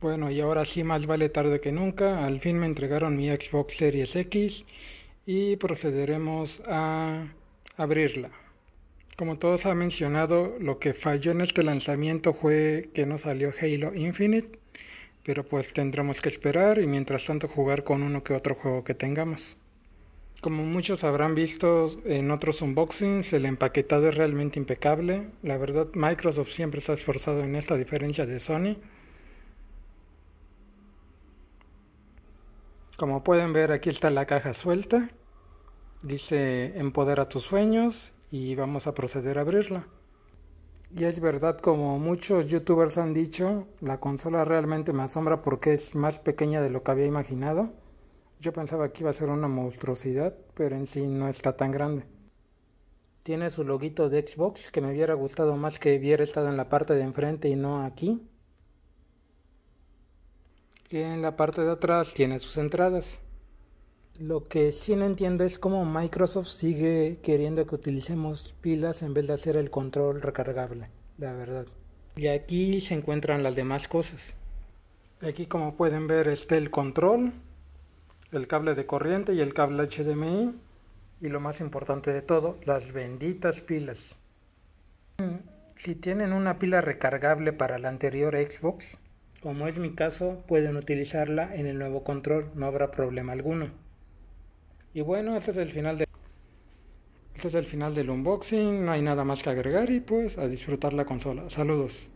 Bueno, y ahora sí más vale tarde que nunca. Al fin me entregaron mi Xbox Series X y procederemos a abrirla. Como todos han mencionado, lo que falló en este lanzamiento fue que no salió Halo Infinite, pero pues tendremos que esperar y mientras tanto jugar con uno que otro juego que tengamos. Como muchos habrán visto en otros unboxings, el empaquetado es realmente impecable. La verdad, Microsoft siempre está esforzado en esta diferencia de Sony Como pueden ver, aquí está la caja suelta. Dice empodera tus sueños y vamos a proceder a abrirla. Y es verdad, como muchos youtubers han dicho, la consola realmente me asombra porque es más pequeña de lo que había imaginado. Yo pensaba que iba a ser una monstruosidad, pero en sí no está tan grande. Tiene su loguito de Xbox que me hubiera gustado más que hubiera estado en la parte de enfrente y no aquí que en la parte de atrás tiene sus entradas. Lo que sí no entiendo es cómo Microsoft sigue queriendo que utilicemos pilas en vez de hacer el control recargable, la verdad. Y aquí se encuentran las demás cosas. Aquí como pueden ver está el control, el cable de corriente y el cable HDMI. Y lo más importante de todo, las benditas pilas. Mm, si tienen una pila recargable para la anterior Xbox, como es mi caso, pueden utilizarla en el nuevo control, no habrá problema alguno. Y bueno, este es el final de este es el final del unboxing, no hay nada más que agregar y pues a disfrutar la consola. Saludos.